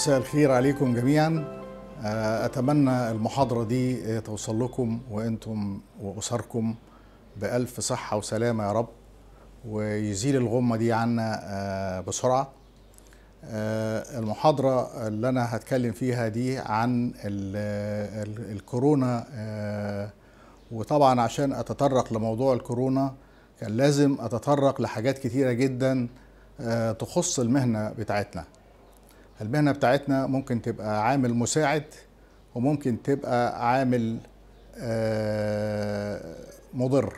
مساء الخير عليكم جميعا آه، أتمنى المحاضرة دي توصل لكم وأنتم وأسركم بألف صحة وسلامة يا رب ويزيل الغمة دي عنا آه، بسرعة آه، المحاضرة اللي أنا هتكلم فيها دي عن الكورونا وطبعا عشان أتطرق لموضوع الكورونا كان لازم أتطرق لحاجات كتيرة جدا تخص المهنة بتاعتنا المهنة بتاعتنا ممكن تبقى عامل مساعد وممكن تبقى عامل آه، مضر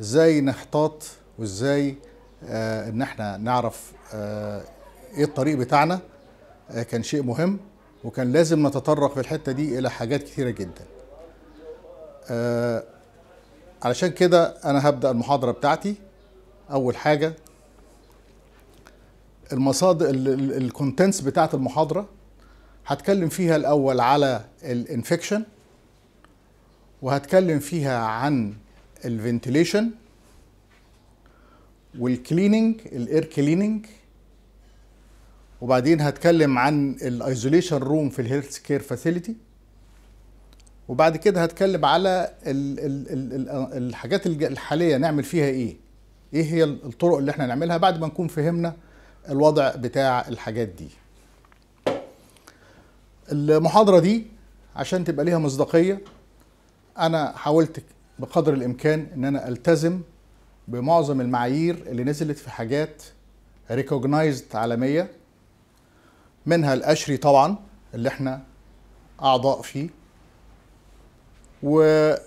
ازاي نحتاط وازاي آه، ان احنا نعرف آه، ايه الطريق بتاعنا كان شيء مهم وكان لازم نتطرق في الحته دي الى حاجات كثيره جدا علشان كده انا هبدا المحاضره بتاعتي اول حاجه المصادر الكونتنتس بتاعت المحاضره هتكلم فيها الاول على الانفكشن وهتكلم فيها عن الفنتيليشن والكليننج الاير كليننج وبعدين هتكلم عن الايزوليشن روم في الهيلث كير فاسيلتي وبعد كده هتكلم على الـ الـ الـ الـ الحاجات الحاليه نعمل فيها ايه ايه هي الطرق اللي احنا نعملها بعد ما نكون فهمنا الوضع بتاع الحاجات دي المحاضرة دي عشان تبقى ليها مصداقية أنا حاولت بقدر الإمكان إن أنا ألتزم بمعظم المعايير اللي نزلت في حاجات ريكوجنايزد عالمية منها الأشري طبعا اللي احنا أعضاء فيه ودي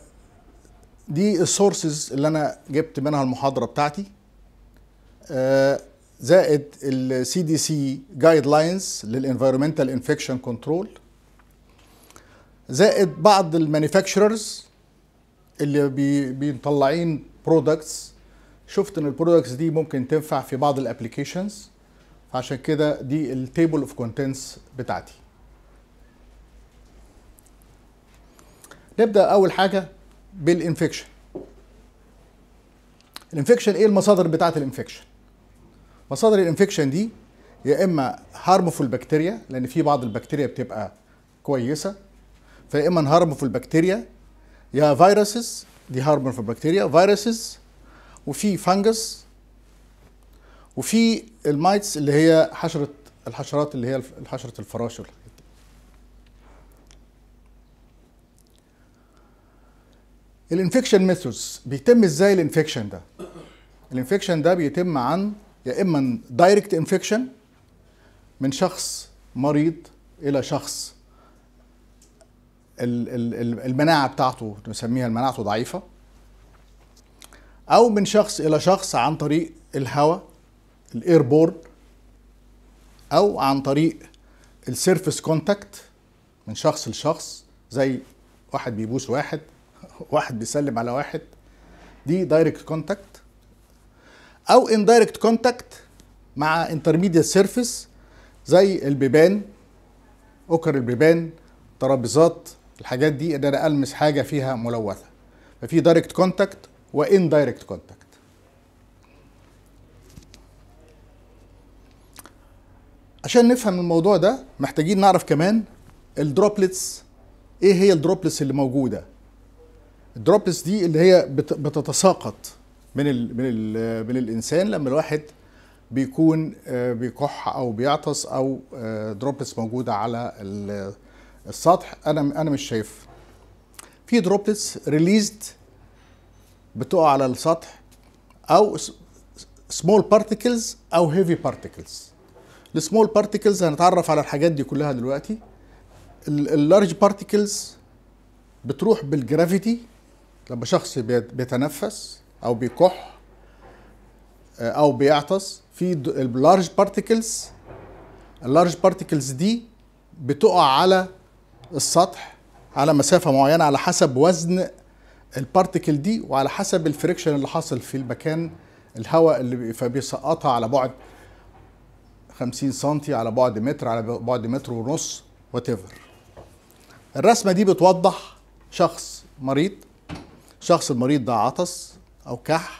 السورسز اللي أنا جبت منها المحاضرة بتاعتي أه زائد السي دي سي جايد لاينز للانفيرمنتال انفكشن كنترول زائد بعض المانيفاكتشررز اللي بي بيطلعين برودكتس شفت ان البرودكتس دي ممكن تنفع في بعض الابلكيشنز عشان كده دي التيبل اوف كونتنتس بتاعتي نبدا اول حاجه بالانفكشن الانفكشن ايه المصادر بتاعه الانفكشن مصادر الانفكشن دي يا اما هارمفول بكتيريا لان في بعض البكتيريا بتبقى كويسه فيا اما هارمفول بكتيريا يا فيروسز دي هارمفول بكتيريا فيروسز وفي فانجس وفي المايتس اللي هي حشره الحشرات اللي هي حشره الفراشه الانفكشن ميثودز بيتم ازاي الانفكشن ده الانفكشن ده بيتم عن يا اما دايركت انفكشن من شخص مريض الى شخص المناعه بتاعته نسميها مناعته ضعيفه او من شخص الى شخص عن طريق الهواء الايربورن او عن طريق السيرفس كونتاكت من شخص لشخص زي واحد بيبوس واحد واحد بيسلم على واحد دي دايركت كونتاكت او اندايركت كونتاكت مع انترميديت سيرفيس زي البيبان اوكر البيبان ترابيزات الحاجات دي ان انا المس حاجه فيها ملوثه ففي دايركت كونتاكت وان دايركت كونتاكت عشان نفهم الموضوع ده محتاجين نعرف كمان الدروبلتس ايه هي الدروبلتس اللي موجوده الدروبلتس دي اللي هي بتتساقط من الـ من الـ من الانسان لما الواحد بيكون آه، بيكح او بيعطس او دروبلتس آه، موجوده على السطح انا انا مش شايف في دروبلتس ريليزد بتقع على السطح او سمول بارتيكلز او هيفي بارتيكلز السمول بارتيكلز هنتعرف على الحاجات دي كلها دلوقتي اللارج بارتيكلز بتروح بالجرافيتي لما شخص بيتنفس او بيكح آه، او بيعطس في اللارج بارتيكلز اللارج بارتيكلز دي بتقع على السطح على مسافه معينه على حسب وزن البارتيكل دي وعلى حسب الفريكشن اللي حاصل في المكان الهواء اللي فبيسقطها على بعد 50 سم على بعد متر على بعد متر ونص وات الرسمه دي بتوضح شخص مريض شخص المريض ده عطس او كح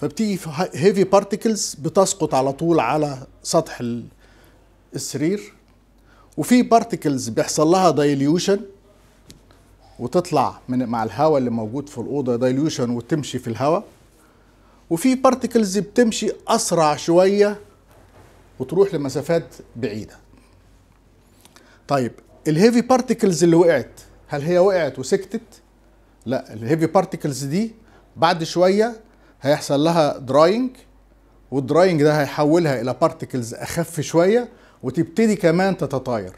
فبتيجي هيفي بارتيكلز بتسقط على طول على سطح السرير وفي بارتيكلز بيحصل لها دايليوشن وتطلع من مع الهواء اللي موجود في الاوضه دايليوشن وتمشي في الهواء وفي بارتيكلز بتمشي اسرع شويه وتروح لمسافات بعيده طيب الهيفي بارتيكلز اللي وقعت هل هي وقعت وسكتت لا الهيفي بارتيكلز دي بعد شويه هيحصل لها دراينج والدراينج ده هيحولها الى بارتكلز اخف شويه وتبتدي كمان تتطاير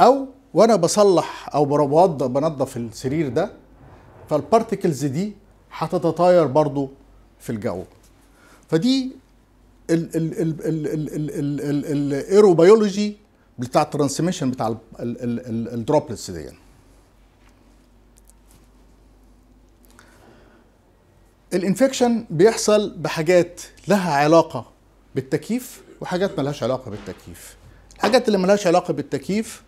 او وانا بصلح او بنضف بنظف السرير ده فالبارتكلز دي هتتطاير برضو في الجو فدي الايروبيولوجي بتاع الترانسميشن بتاع الدروبلتس دي الانفكشن بيحصل بحاجات لها علاقه بالتكييف وحاجات ملهاش علاقه بالتكييف الحاجات اللي ملهاش علاقه بالتكييف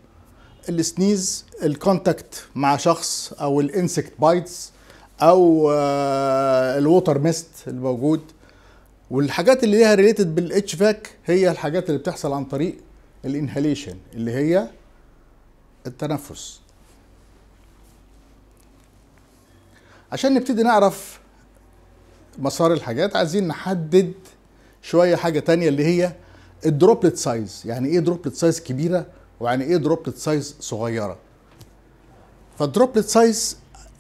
السنيز الكونتاكت مع شخص او الانسكت بايتس او آه، الووتر ميست الموجود والحاجات اللي ليها ريليتد بالاتش فاك هي الحاجات اللي بتحصل عن طريق الانهاليشن اللي هي التنفس عشان نبتدي نعرف مسار الحاجات عايزين نحدد شويه حاجه تانية اللي هي الدروبلت سايز يعني ايه دروبلت سايز كبيره ويعني ايه دروبلت سايز صغيره فالدروبلت سايز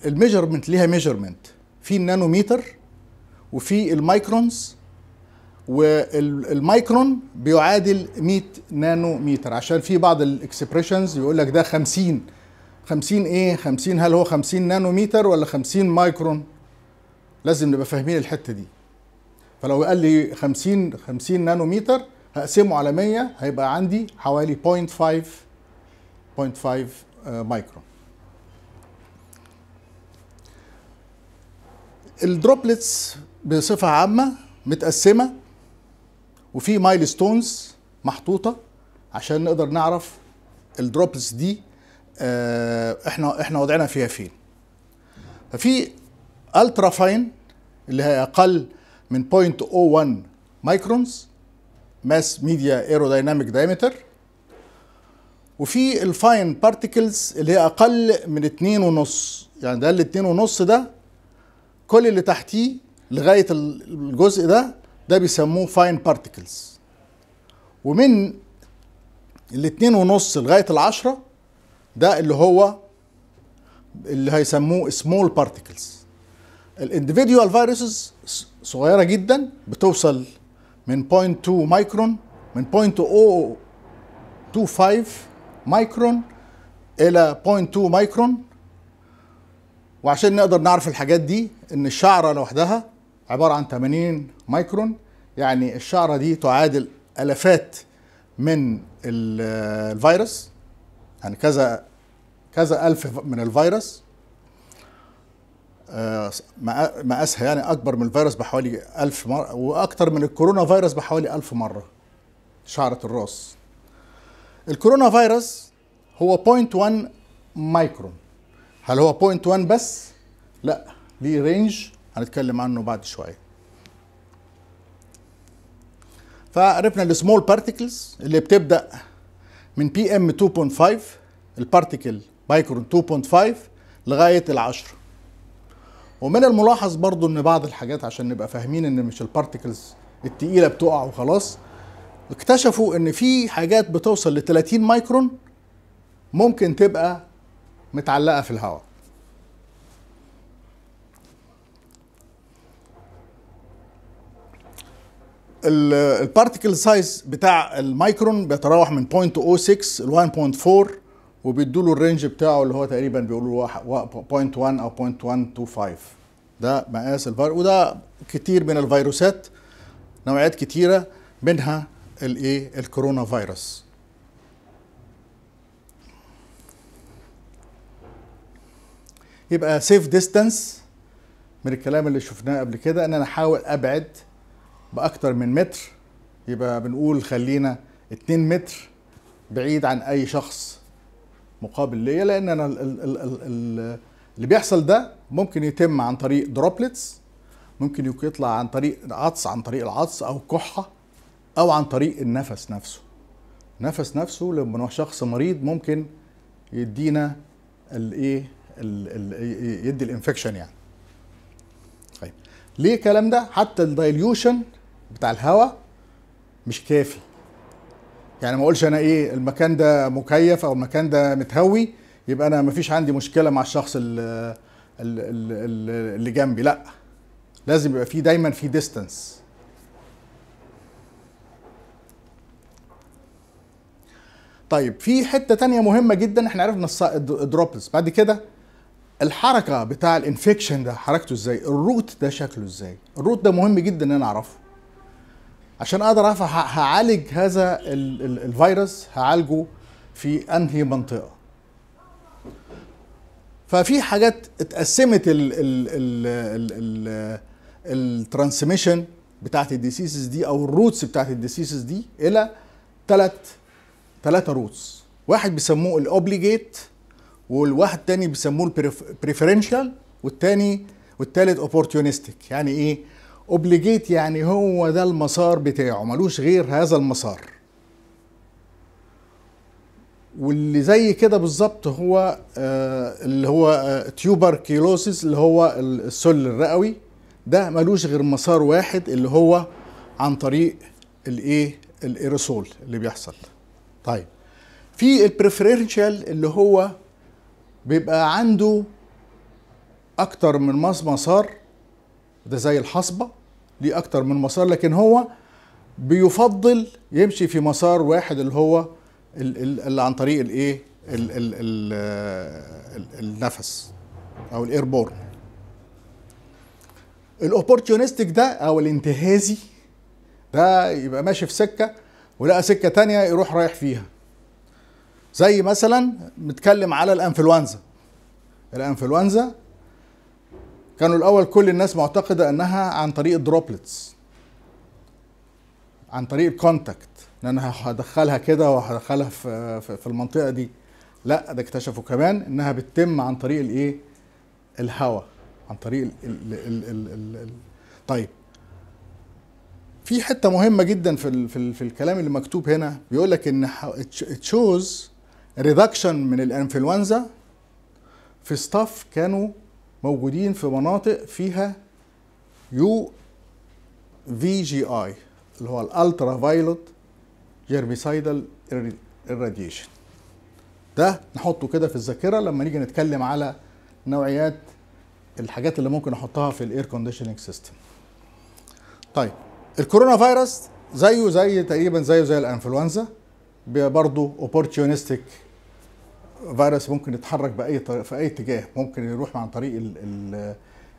الميجرمنت ليها ميجرمنت في النانوميتر وفي المايكرونز والمايكرون بيعادل 100 نانوميتر عشان في بعض الاكسبريشنز يقول لك ده 50 50 ايه 50 هل هو 50 نانوميتر ولا 50 مايكرون لازم نبقى فاهمين الحته دي فلو قال لي 50 50 نانومتر هقسمه على 100 هيبقى عندي حوالي 0.5 0.5 مايكرون الدروبلتس بصفه عامه متقسمه وفي مايلستونز محطوطه عشان نقدر نعرف الدروبلتس دي آه، احنا احنا وضعنا فيها فين ففي الترا فاين اللي هي اقل من 0.01 مايكرونز ماس ميديا ايروداينامك دايمتر وفي الفاين بارتيكلز اللي هي اقل من 2.5 يعني ده ال 2.5 ده كل اللي تحتيه لغايه الجزء ده ده بيسموه فاين بارتيكلز ومن ال 2.5 لغاية العشرة ده اللي هو اللي هيسموه سمول بارتيكلز الانديفيديوال فيروسز صغيره جدا بتوصل من 0.2 مايكرون من 0.025 مايكرون الى 0.2 مايكرون وعشان نقدر نعرف الحاجات دي ان الشعره لوحدها عباره عن 80 مايكرون يعني الشعره دي تعادل الافات من الفيروس يعني كذا كذا الف من الفيروس آه، مقاسها يعني اكبر من الفيروس بحوالي 1000 مره واكثر من الكورونا فيروس بحوالي 1000 مره شعره الراس الكورونا فيروس هو 0.1 مايكرون هل هو 0.1 بس لا ليه رينج هنتكلم عنه بعد شويه فعرفنا السمول بارتيكلز اللي بتبدا من بي ام 2.5 البارتيكل مايكرون 2.5 لغايه العشره ومن الملاحظ برضو ان بعض الحاجات عشان نبقى فاهمين ان مش البارتيكلز التقيله بتقع وخلاص اكتشفوا ان في حاجات بتوصل ل 30 مايكرون ممكن تبقى متعلقه في الهواء البارتيكل سايز بتاع المايكرون بيتراوح من 0.06 ل 1.4 وبيدوا له الرينج بتاعه اللي هو تقريبا بيقولوا له 0.1 او 0.125 ده مقاس الفيروس وده كتير من الفيروسات نوعيات كتيره منها الايه الكورونا فيروس يبقى سيف ديستانس من الكلام اللي شفناه قبل كده ان انا احاول ابعد باكتر من متر يبقى بنقول خلينا 2 متر بعيد عن اي شخص مقابل ليا لان انا الـ الـ الـ الـ اللي بيحصل ده ممكن يتم عن طريق دروبلتس ممكن يطلع عن طريق عطس عن طريق العطس او الكحه او عن طريق النفس نفسه النفس نفسه لما هو شخص مريض ممكن يدينا الايه يدي الانفكشن يعني طيب ليه الكلام ده حتى الدايليوشن بتاع الهواء مش كافي يعني ما اقولش انا ايه المكان ده مكيف او المكان ده متهوي يبقى انا ما فيش عندي مشكله مع الشخص اللي, اللي جنبي لا لازم يبقى في دايما في ديستانس طيب في حته تانية مهمه جدا احنا عرفنا الدروبلز بعد كده الحركه بتاع الانفكشن ده حركته ازاي الروت ده شكله ازاي الروت ده مهم جدا ان انا اعرفه عشان اقدر اعرف هعالج هذا الفيروس هعالجه في انهي منطقه ففي حاجات اتقسمت الترانسميشن بتاعت الديسيسز دي او الروتس بتاعت الديسيسز دي الى ثلاث ثلاثه روتس واحد بيسموه الاوبليجيت والواحد تاني بيسموه البريفرنشال والتاني والتالت اوبورتيونستيك يعني ايه اوبليجيت يعني هو ده المسار بتاعه ملوش غير هذا المسار واللي زي كده بالظبط هو آه، اللي هو تيوبركيلوسيس آه، اللي هو السل الرئوي ده ملوش غير مسار واحد اللي هو عن طريق الايه الايروسول اللي بيحصل طيب في البريفرنشال اللي هو بيبقى عنده اكتر من مسار ده زي الحصبة ليه أكتر من مسار لكن هو بيفضل يمشي في مسار واحد اللي هو اللي عن طريق الايه النفس او الايربورن الاوبورتيونستيك ده او الانتهازي ده يبقى ماشي في سكه ولقى سكه تانية يروح رايح فيها زي مثلا متكلم على الانفلونزا الانفلونزا كانوا الاول كل الناس معتقده انها عن طريق الدروبلتس عن طريق الكونتاكت ان انا هدخلها كده وهدخلها في في المنطقه دي لا ده اكتشفوا كمان انها بتتم عن طريق الايه الهواء عن طريق ال ال ال ال طيب في حته مهمه جدا في الـ في, الـ في الكلام اللي مكتوب هنا بيقول لك ان تشوز ريدكشن من الانفلونزا في ستاف كانوا موجودين في مناطق فيها يو في جي اي اللي هو الالترا فايلوت جيرميسايدال الراديشن ده نحطه كده في الذاكره لما نيجي نتكلم على نوعيات الحاجات اللي ممكن احطها في الاير كونديشننج سيستم طيب الكورونا فيروس زيه زي تقريبا زيه زي الانفلونزا برضه اوبورتيونستيك فيروس ممكن يتحرك باي في اي اتجاه ممكن يروح عن طريق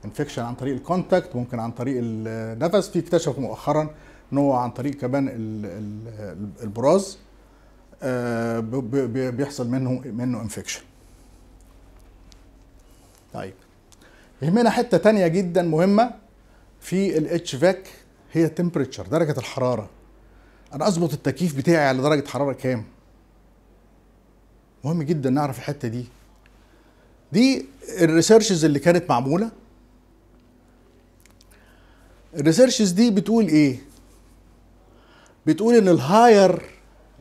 الانفكشن عن طريق الكونتاكت ممكن عن طريق النفس في اكتشفوا مؤخرا ان هو عن طريق كمان البراز آه، بيحصل منه منه انفكشن طيب يهمنا حته تانية جدا مهمه في الاتش فاك هي تمبريتشر درجه الحراره انا اظبط التكييف بتاعي على درجه حراره كام مهم جدا نعرف الحته دي دي الريسيرشز اللي كانت معموله الريسيرشز دي بتقول ايه بتقول ان الهاير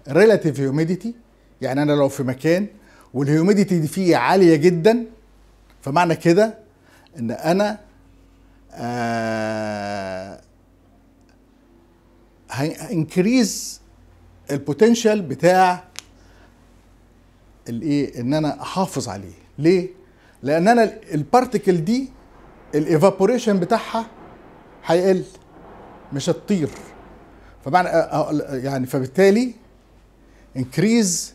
ريلاتيف هيوميديتي يعني انا لو في مكان والهيوميديتي دي فيه عاليه جدا فمعنى كده ان انا آه هانكريز البوتنشال بتاع الايه ان انا احافظ عليه ليه لان انا البارتكل دي الايفابوريشن بتاعها هيقل مش هتطير فمعنى يعني فبالتالي انكريز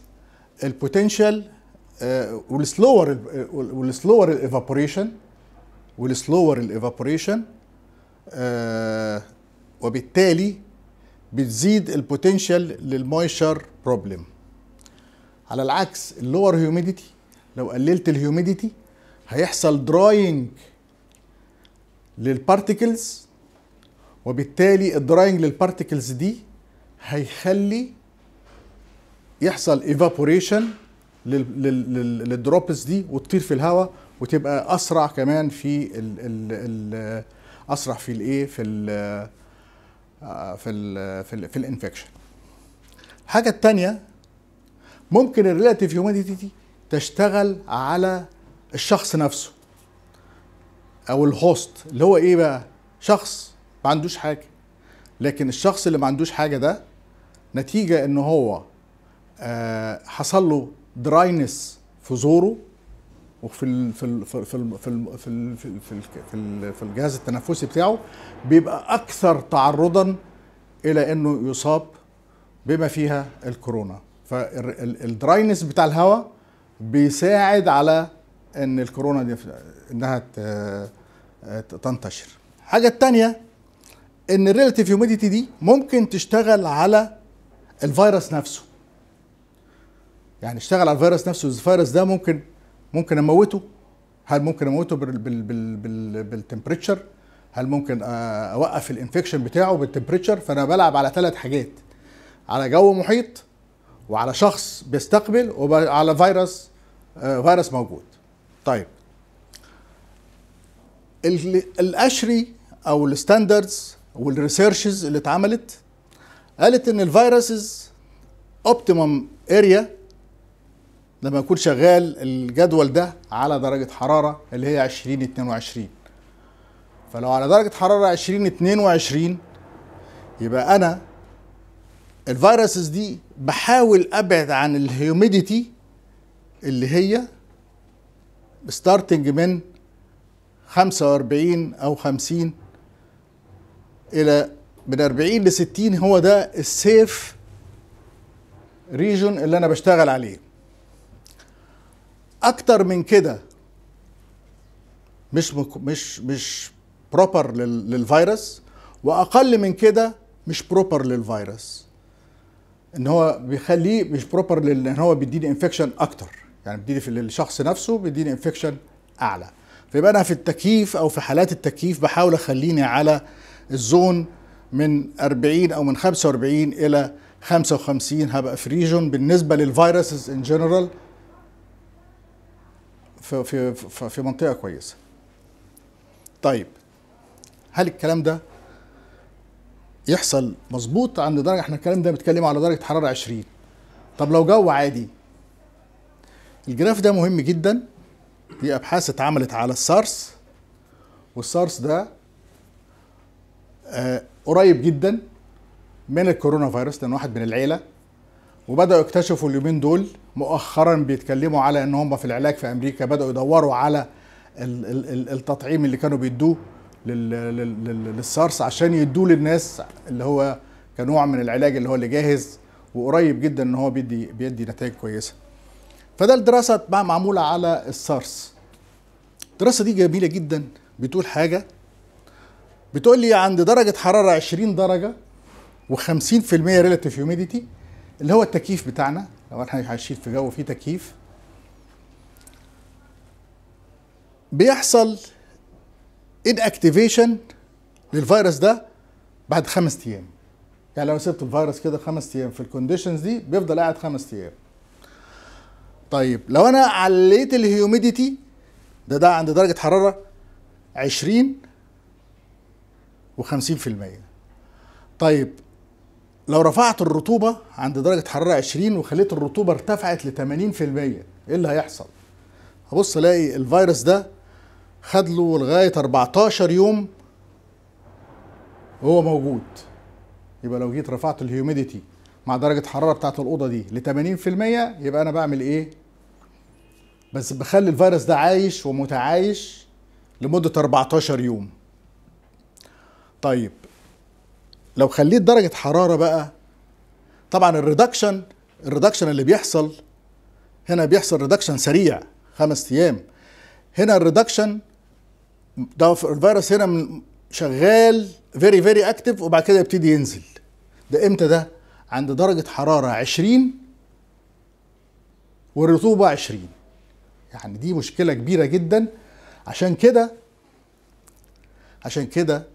البوتنشال والسلور والسلور الايفابوريشن والسلور الايفابوريشن وبالتالي بتزيد البوتنشال للمويشر بروبلم على العكس اللور هيوميديتي لو قللت الهيوميديتي هيحصل دراينج للبارتيكلز وبالتالي الدراينج للبارتيكلز دي هيخلي يحصل ايفابوريشن للدروبس دي وتطير في الهواء وتبقى اسرع كمان في الـ الـ الـ اسرع في الايه في الـ في الـ في الانفكشن الحاجه الثانيه ممكن الريلاتيف هيوميديتي دي تشتغل على الشخص نفسه او الهوست اللي هو ايه بقى شخص ما عندوش حاجه لكن الشخص اللي ما عندوش حاجه ده نتيجه ان هو آه، حصل له دراينس في زوره وفي في في في في في في في, في الجهاز التنفسي بتاعه بيبقى اكثر تعرضا الى انه يصاب بما فيها الكورونا فالدراينس بتاع الهواء بيساعد على ان الكورونا دي انها تنتشر الحاجه الثانيه ان الريلاتيف هيوميديتي دي ممكن تشتغل على الفيروس نفسه يعني اشتغل على الفيروس نفسه الفيروس ده ممكن ممكن اموته هل ممكن اموته بالتمبريتشر هل ممكن اوقف الانفكشن بتاعه بالتمبريتشر فانا بلعب على ثلاث حاجات على جو محيط وعلى شخص بيستقبل وعلى فيروس آه، فيروس موجود طيب الاشري او الستاندردز والريسيرشز اللي اتعملت قالت ان الفيروسز اوبتيمم اريا لما يكون شغال الجدول ده على درجة حرارة اللي هي 20 22 فلو على درجة حرارة 20 22 يبقى أنا الفيروسز دي بحاول ابعد عن الهيوميديتي اللي هي ستارتنج من 45 او 50 الى من 40 ل 60 هو ده السيف ريجون اللي انا بشتغل عليه اكتر من كده مش مش مش بروبر للفيروس واقل من كده مش بروبر للفيروس ان هو بيخليه مش بروبر لان هو بيديني انفكشن اكتر يعني بيديني في الشخص نفسه بيديني انفكشن اعلى فيبقى انا في التكييف او في حالات التكييف بحاول اخليني على الزون من 40 او من 45 الى 55 هبقى في ريجون بالنسبه للفيروسز ان جنرال في في في منطقه كويسه طيب هل الكلام ده يحصل مظبوط عند درجه احنا الكلام ده بنتكلم على درجه حراره 20 طب لو جو عادي الجراف ده مهم جدا في ابحاث اتعملت على السارس والسارس ده آه قريب جدا من الكورونا فيروس لان واحد من العيله وبداوا يكتشفوا اليومين دول مؤخرا بيتكلموا على ان هم في العلاج في امريكا بداوا يدوروا على التطعيم اللي كانوا بيدوه للسارس عشان يدوه للناس اللي هو كنوع من العلاج اللي هو اللي جاهز وقريب جدا ان هو بيدي بيدي نتائج كويسه فده الدراسه بقى معموله على السارس الدراسه دي جميله جدا بتقول حاجه بتقول لي عند درجه حراره 20 درجه و50% ريلاتيف هيوميديتي اللي هو التكييف بتاعنا لو احنا عايشين في جو فيه تكييف بيحصل ان اكتيفيشن للفيروس ده بعد خمس ايام يعني لو سبت الفيروس كده خمس ايام في الكونديشنز دي بيفضل قاعد خمس ايام طيب لو انا عليت الهيوميديتي ده ده عند درجه حراره 20 و50% طيب لو رفعت الرطوبة عند درجة حرارة 20 وخليت الرطوبة ارتفعت ل 80% ايه اللي هيحصل؟ هبص الاقي الفيروس ده خد له لغايه 14 يوم وهو موجود يبقى لو جيت رفعت الهيوميديتي مع درجه حرارة بتاعت الاوضه دي ل 80% يبقى انا بعمل ايه بس بخلي الفيروس ده عايش ومتعايش لمده 14 يوم طيب لو خليت درجه حراره بقى طبعا الريدكشن الريدكشن اللي بيحصل هنا بيحصل ريدكشن سريع خمس ايام هنا الريدكشن ده الفيروس هنا شغال فيري فيري اكتف وبعد كده يبتدي ينزل ده امتى ده عند درجه حراره 20 والرطوبه 20 يعني دي مشكله كبيره جدا عشان كده عشان كده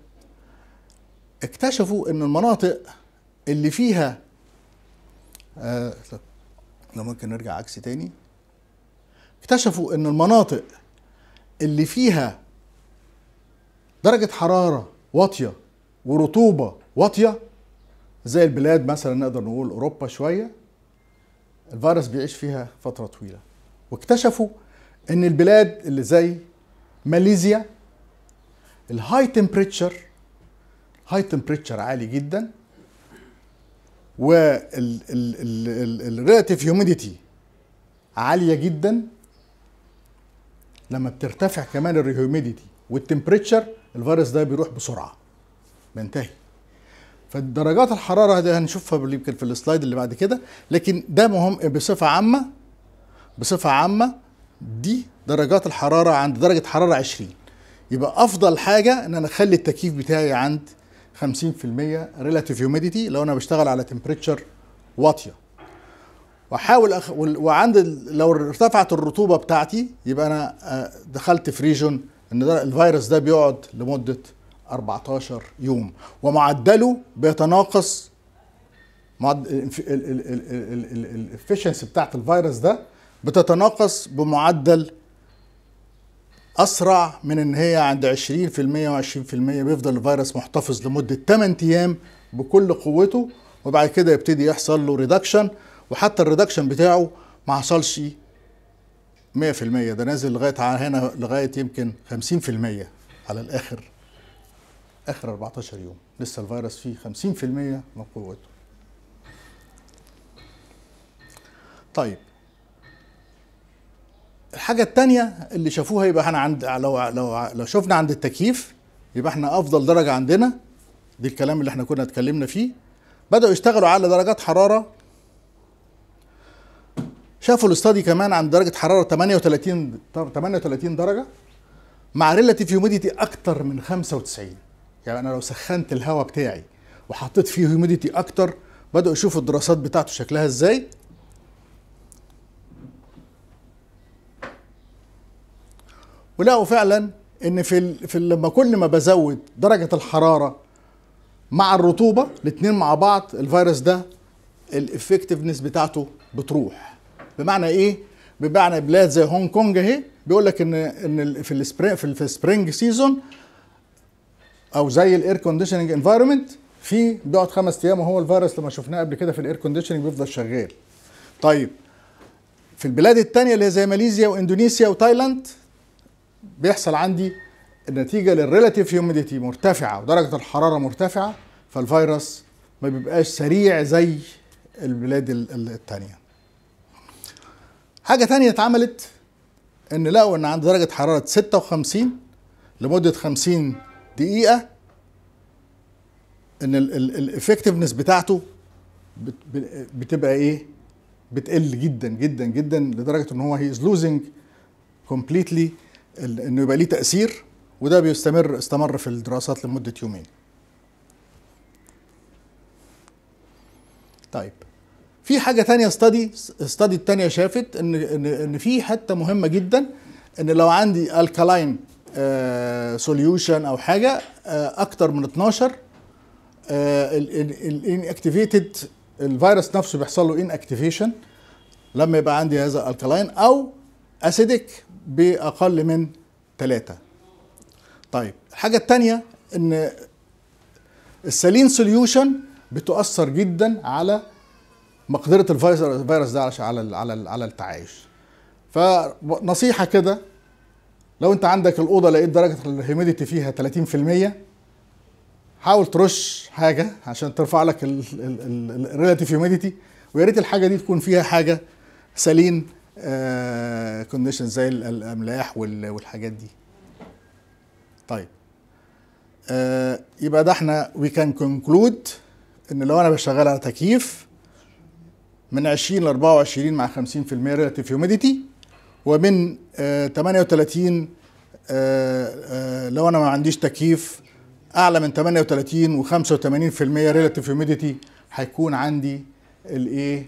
اكتشفوا ان المناطق اللي فيها آه لو ممكن نرجع عكس تاني اكتشفوا ان المناطق اللي فيها درجة حرارة واطية ورطوبة واطية زي البلاد مثلا نقدر نقول أوروبا شوية الفيروس بيعيش فيها فترة طويلة واكتشفوا ان البلاد اللي زي ماليزيا الهاي تمبريتشر هاي تمبريتشر عالي جدا والريلاتيف هيوميديتي عالية جدا لما بترتفع كمان الهيوميديتي والتمبريتشر الفيروس ده بيروح بسرعه بينتهي فالدرجات الحراره دي هنشوفها يمكن في السلايد اللي بعد كده لكن ده مهم بصفه عامه بصفه عامه دي درجات الحراره عند درجه حراره 20 يبقى افضل حاجه ان انا اخلي التكييف بتاعي عند 50% ريلاتيف هيوميديتي لو انا بشتغل على تمبريتشر واطيه واحاول أخ... وعند لو ارتفعت الرطوبه بتاعتي يبقى انا آه، دخلت في ريجون ان ده الفيروس ده بيقعد لمده 14 يوم ومعدله بيتناقص معد... الافشنسي بتاعت الفيروس ده بتتناقص بمعدل اسرع من ان هي عند 20% و20% بيفضل الفيروس محتفظ لمده 8 ايام بكل قوته وبعد كده يبتدي يحصل له ريدكشن وحتى الريدكشن بتاعه ما حصلش 100% ده نازل لغايه هنا لغايه يمكن 50% على الاخر اخر 14 يوم لسه الفيروس فيه 50% من قوته طيب الحاجة التانية اللي شافوها يبقى احنا عند لو لو لو شفنا عند التكييف يبقى احنا أفضل درجة عندنا دي الكلام اللي احنا كنا اتكلمنا فيه بدأوا يشتغلوا على درجات حرارة شافوا الاستادي كمان عند درجه حراره 38 38 درجه مع ريلاتيف هيوميديتي اكتر من 95 يعني انا لو سخنت الهواء بتاعي وحطيت فيه هيوميديتي اكتر بدأوا يشوفوا الدراسات بتاعته شكلها ازاي ولقوا فعلا ان في في لما كل ما بزود درجه الحراره مع الرطوبه الاتنين مع بعض الفيروس ده الافكتفنس بتاعته بتروح بمعنى ايه بمعنى بلاد زي هونج كونج اهي بيقول لك ان ان في السبرينج في السبرينج سيزون او زي الاير كونديشننج انفايرمنت في بيقعد خمس ايام وهو الفيروس لما شفناه قبل كده في الاير كونديشننج بيفضل شغال طيب في البلاد التانية اللي هي زي ماليزيا واندونيسيا وتايلاند بيحصل عندي النتيجه للريلاتيف هيوميديتي مرتفعه ودرجه الحراره مرتفعه فالفيروس ما بيبقاش سريع زي البلاد التانية حاجة تانية اتعملت ان لقوا ان عند درجة حرارة 56 لمدة 50 دقيقة ان الافكتفنس بتاعته بتبقى ايه؟ بتقل جدا جدا جدا لدرجة ان هو هي از لوزنج كومبليتلي انه يبقى ليه تأثير وده بيستمر استمر في الدراسات لمدة يومين. طيب في حاجه تانية استادي استادي التانية شافت ان ان ان في حته مهمه جدا ان لو عندي الكالاين آه، سوليوشن او حاجه آه، اكتر من 12 الان اكتيفيتد الفيروس نفسه بيحصل له ان اكتيفيشن لما يبقى عندي هذا الكالاين او اسيدك باقل من ثلاثه. طيب الحاجه الثانيه ان السالين سوليوشن بتؤثر جدا على مقدره الفيروس ده على على على التعايش فنصيحه كده لو انت عندك الاوضه لقيت درجه الهيميديتي فيها 30% حاول ترش حاجه عشان ترفع لك الريلاتيف هيوميديتي ويا ريت الحاجه دي تكون فيها حاجه سليم كونديشن آه، زي الاملاح والحاجات دي طيب آه، يبقى ده احنا وي كان كونكلود ان لو انا بشتغل على تكييف من 20 ل 24 مع 50% ريلاتيف humidity ومن 38 آه، آه، آه، لو انا ما عنديش تكييف اعلى من 38 و85% ريلاتيف humidity هيكون عندي الايه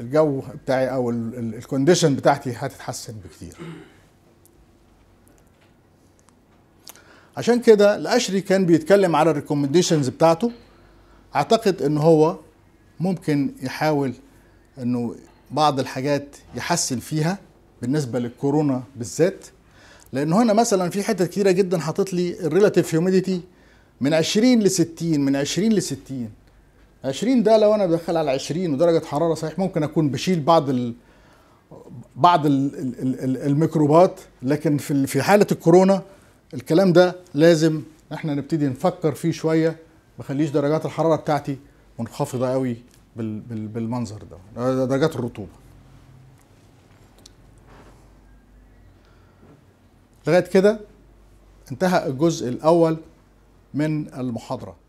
الجو بتاعي او الكونديشن بتاعتي هتتحسن بكتير عشان كده الاشري كان بيتكلم على الريكومنديشنز بتاعته اعتقد ان هو ممكن يحاول انه بعض الحاجات يحسن فيها بالنسبه للكورونا بالذات لان هنا مثلا في حتت كتيره جدا حاطط لي الريلاتيف هيوميديتي من 20 ل 60 من 20 ل 60 20 ده لو انا بدخل على 20 ودرجه حراره صحيح ممكن اكون بشيل بعض ال... بعض ال... ال... الـ الميكروبات لكن في في حاله الكورونا الكلام ده لازم احنا نبتدي نفكر فيه شويه بخليش درجات الحراره بتاعتي منخفضه قوي بالمنظر ده درجات الرطوبه لغايه كده انتهى الجزء الاول من المحاضره